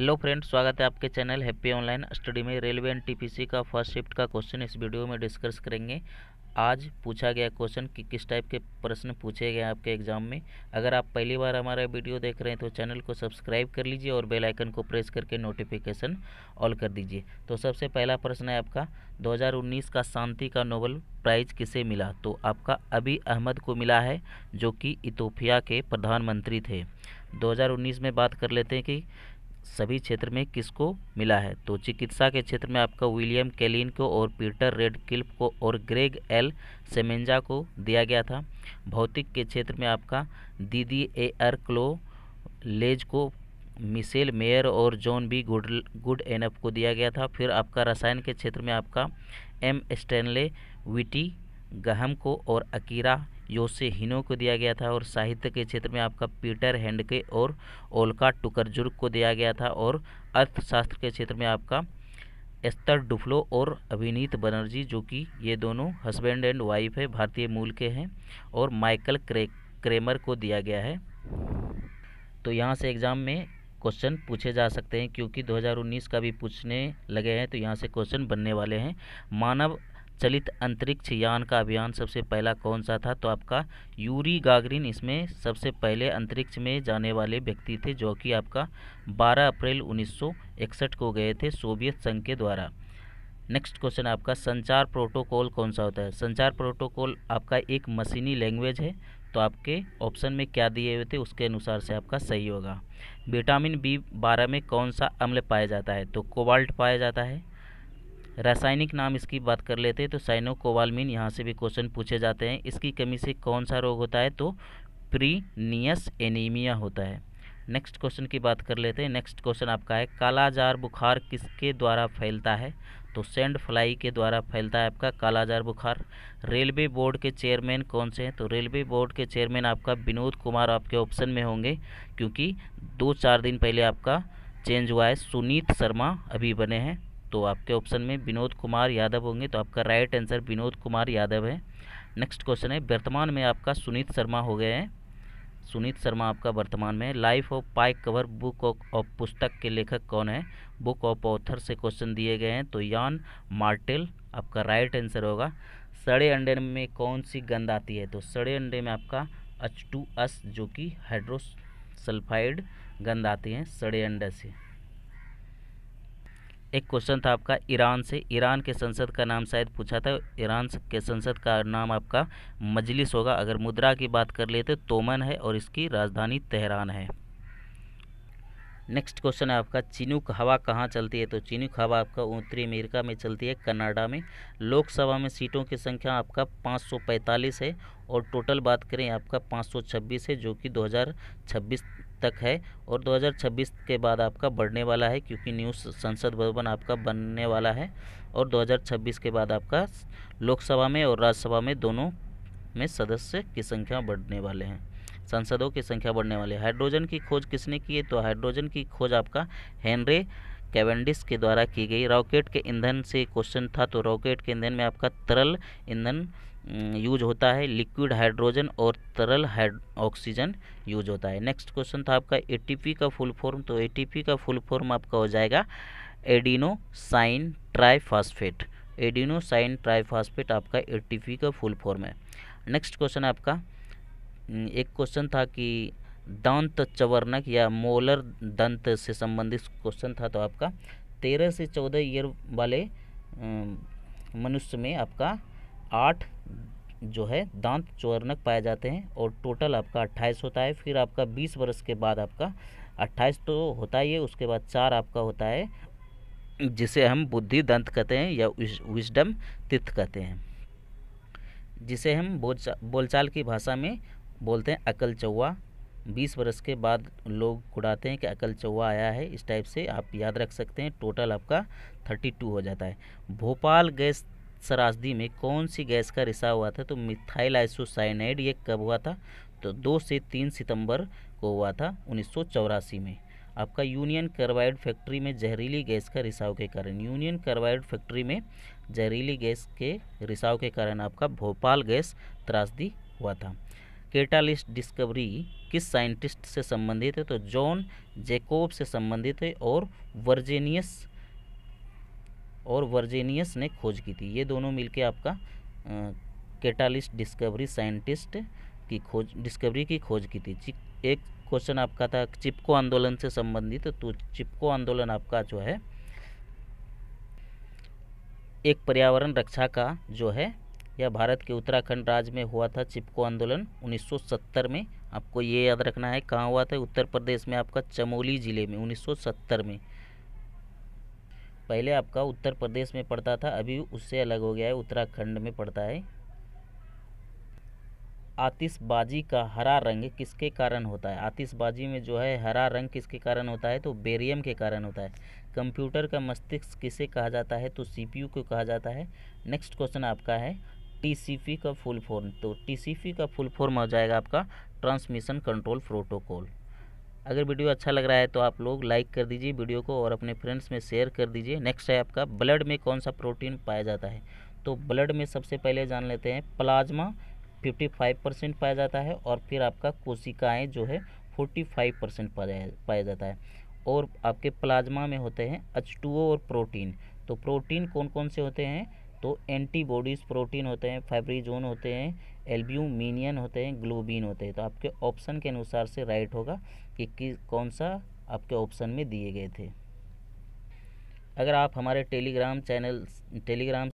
hello friends स्वागत है आपके चैनल हैप्पी ऑनलाइन स्टडी में रेलवे एंड टीपीसी का फर्स्ट शिफ्ट का क्वेश्चन इस वीडियो में डिस्कस करेंगे आज पूछा गया क्वेश्चन कि किस टाइप के प्रश्न पूछे गए आपके एग्जाम में अगर आप पहली बार हमारा वीडियो देख रहे हैं तो चैनल को सब्सक्राइब कर लीजिए और बेल आइकन को प्रेस करके नोटिफिकेशन ऑल कर दीजिए तो सबसे पहला प्रश्न है आपका 2019 का शांति का नोबल प्राइज किसे मिला तो आपका अभी अहमद को मिला है जो कि इथोपिया के प्रधानमंत्री थे दो में बात कर लेते हैं कि सभी क्षेत्र में किसको मिला है तो चिकित्सा के क्षेत्र में आपका विलियम कैलिन को और पीटर रेड किल्प को और ग्रेग एल सेमेंजा को दिया गया था भौतिक के क्षेत्र में आपका दीदी ए आर क्लो लेज को मिसेल मेयर और John B Good Goodenough को दिया गया था फिर आपका रसायन के क्षेत्र में आपका एम स्टैनले विटी गहम को और अकीरा योसे हिनो को दिया गया था और साहित्य के क्षेत्र में आपका पीटर हैंडके और ओल्का टुकरजुर्ग को दिया गया था और अर्थशास्त्र के क्षेत्र में आपका एस्तर डुफ्लो और अभिनीत बनर्जी जो कि ये दोनों हस्बैंड एंड वाइफ है भारतीय मूल के हैं और माइकल क्रे क्रेमर को दिया गया है तो यहाँ से एग्ज़ाम में क्वेश्चन पूछे जा सकते हैं क्योंकि 2019 का भी पूछने लगे हैं तो यहाँ से क्वेश्चन बनने वाले हैं मानव चलित अंतरिक्ष यान का अभियान सबसे पहला कौन सा था तो आपका यूरी गागरिन इसमें सबसे पहले अंतरिक्ष में जाने वाले व्यक्ति थे जो कि आपका 12 अप्रैल 1961 को गए थे सोवियत संघ के द्वारा नेक्स्ट क्वेश्चन आपका संचार प्रोटोकॉल कौन सा होता है संचार प्रोटोकॉल आपका एक मशीनी लैंग्वेज है तो आपके ऑप्शन में क्या दिए हुए थे उसके अनुसार से आपका सही होगा विटामिन बी बारह में कौन सा अम्ल पाया जाता है तो कोबाल्ट पाया जाता है रासायनिक नाम इसकी बात कर लेते हैं तो साइनो कोवालमिन यहाँ से भी क्वेश्चन पूछे जाते हैं इसकी कमी से कौन सा रोग होता है तो प्रीनियस एनीमिया होता है नेक्स्ट क्वेश्चन की बात कर लेते हैं नेक्स्ट क्वेश्चन आपका है कालाजार बुखार किसके द्वारा फैलता है तो सेंड फ्लाई के द्वारा फैलता है आपका कालाजार बुखार रेलवे बोर्ड के चेयरमैन कौन से हैं तो रेलवे बोर्ड के चेयरमैन आपका विनोद कुमार आपके ऑप्शन में होंगे क्योंकि दो चार दिन पहले आपका चेंज हुआ है सुनीत शर्मा अभी बने हैं तो आपके ऑप्शन में विनोद कुमार यादव होंगे तो आपका राइट आंसर विनोद कुमार यादव है नेक्स्ट क्वेश्चन है वर्तमान में आपका सुनीत शर्मा हो गए हैं सुनीत शर्मा आपका वर्तमान में life of Pi cover book of पुस्तक के लेखक कौन है बुक ऑफ ऑथर से क्वेश्चन दिए गए हैं तो यान मार्टिल आपका राइट आंसर होगा सड़े अंडे में कौन सी गंध आती है तो सड़े अंडे में आपका एच टू एस जो कि हाइड्रोसल्फाइड गंध आती है सड़े अंडे से एक क्वेश्चन था आपका ईरान से ईरान के संसद का नाम शायद पूछा था ईरान के संसद का नाम आपका मजलिस होगा अगर मुद्रा की बात कर लेते तो तोमन है और इसकी राजधानी तेहरान है नेक्स्ट क्वेश्चन है आपका चिनुक हवा कहाँ चलती है तो चिनुक हवा आपका उत्तरी अमेरिका में चलती है कनाडा में लोकसभा में सीटों की संख्या आपका 545 है और टोटल बात करें आपका 526 है जो कि 2026 तक है और 2026 के बाद आपका बढ़ने वाला है क्योंकि न्यू संसद भवन आपका बनने वाला है और 2026 के बाद आपका लोकसभा में और राज्यसभा में दोनों में सदस्य की संख्या बढ़ने वाले हैं संसदों की संख्या बढ़ने वाली है हाइड्रोजन की खोज किसने की है तो हाइड्रोजन की खोज आपका हेनरे कैवेंडिस के द्वारा की गई रॉकेट के ईंधन से क्वेश्चन था तो रॉकेट के ईंधन में आपका तरल ईंधन हम्म, यूज होता है लिक्विड हाइड्रोजन और तरल ऑक्सीजन यूज होता है नेक्स्ट क्वेश्चन था आपका एटीपी का फुल फॉर्म तो एटीपी का फुल फॉर्म आपका हो जाएगा adenosine triphosphate adenosine triphosphate आपका एटीपी का फुल फॉर्म है नेक्स्ट क्वेश्चन आपका हम्म, एक क्वेश्चन था कि दंत चवर्णक या मोलर दंत से संबंधित क्वेश्चन था तो आपका तेरह से चौदह ईयर वाले हम्म, मनुष्य में आपका आठ जो है दांत चौरनक पाए जाते हैं और टोटल आपका अट्ठाईस होता है फिर आपका बीस वर्ष के बाद आपका अट्ठाईस तो होता ही है उसके बाद चार आपका होता है जिसे हम बुद्धि दंत कहते हैं या विजडम तिथ कहते हैं जिसे हम बोलचा बोलचाल की भाषा में बोलते हैं अकल चौवा बीस वर्ष के बाद लोग कुड़ाते हैं कि अकल चौवा आया है इस टाइप से आप याद रख सकते हैं टोटल आपका थर्टी टू हो जाता है भोपाल गैस सरासदी में कौन सी गैस का रिसाव हुआ था तो मिथाइल आइसोसाइनाइड ये कब हुआ था तो दो से तीन सितंबर को हुआ था उन्नीस में आपका यूनियन कार्बाइड फैक्ट्री में जहरीली गैस का रिसाव के कारण यूनियन कार्बाइड फैक्ट्री में जहरीली गैस के रिसाव के कारण आपका भोपाल गैस त्रासदी हुआ था केटालिस्ट डिस्कवरी किस साइंटिस्ट से संबंधित है तो जॉन जेकोब से संबंधित है और वर्जेनियस और वर्जेनियस ने खोज की थी ये दोनों मिलके आपका कैटालिस्ट डिस्कवरी साइंटिस्ट की खोज डिस्कवरी की खोज की थी एक क्वेश्चन आपका था चिपको आंदोलन से संबंधित तो चिपको आंदोलन आपका जो है एक पर्यावरण रक्षा का जो है यह भारत के उत्तराखंड राज्य में हुआ था चिपको आंदोलन 1970 में आपको ये याद रखना है कहाँ हुआ था उत्तर प्रदेश में आपका चमोली जिले में 1970 में पहले आपका उत्तर प्रदेश में पड़ता था अभी उससे अलग हो गया है उत्तराखंड में पड़ता है आतिशबाजी का हरा रंग किसके कारण होता है आतिशबाजी में जो है हरा रंग किसके कारण होता है तो बेरियम के कारण होता है कंप्यूटर का मस्तिष्क किसे कहा जाता है तो सीपीयू को कहा जाता है नेक्स्ट क्वेश्चन आपका है टीसीपी का फुल फॉर्म तो टीसीपी का फुल फॉर्म हो जाएगा आपका ट्रांसमिशन कंट्रोल प्रोटोकॉल अगर वीडियो अच्छा लग रहा है तो आप लोग लाइक कर दीजिए वीडियो को और अपने फ्रेंड्स में शेयर कर दीजिए नेक्स्ट है आपका ब्लड में कौन सा प्रोटीन पाया जाता है तो ब्लड में सबसे पहले जान लेते हैं प्लाज्मा 55 परसेंट पाया जाता है और फिर आपका कोशिकाएं जो है 45 परसेंट पाया जाता है और आपके प्लाज्मा में होते हैं एच और प्रोटीन तो प्रोटीन कौन कौन से होते हैं तो एंटीबॉडीज़ प्रोटीन होते हैं फाइब्रीजोन होते हैं एल्ब्यूमिनियन होते हैं ग्लोबिन होते हैं तो आपके ऑप्शन के अनुसार से राइट होगा कि, कि कौन सा आपके ऑप्शन में दिए गए थे अगर आप हमारे टेलीग्राम चैनल टेलीग्राम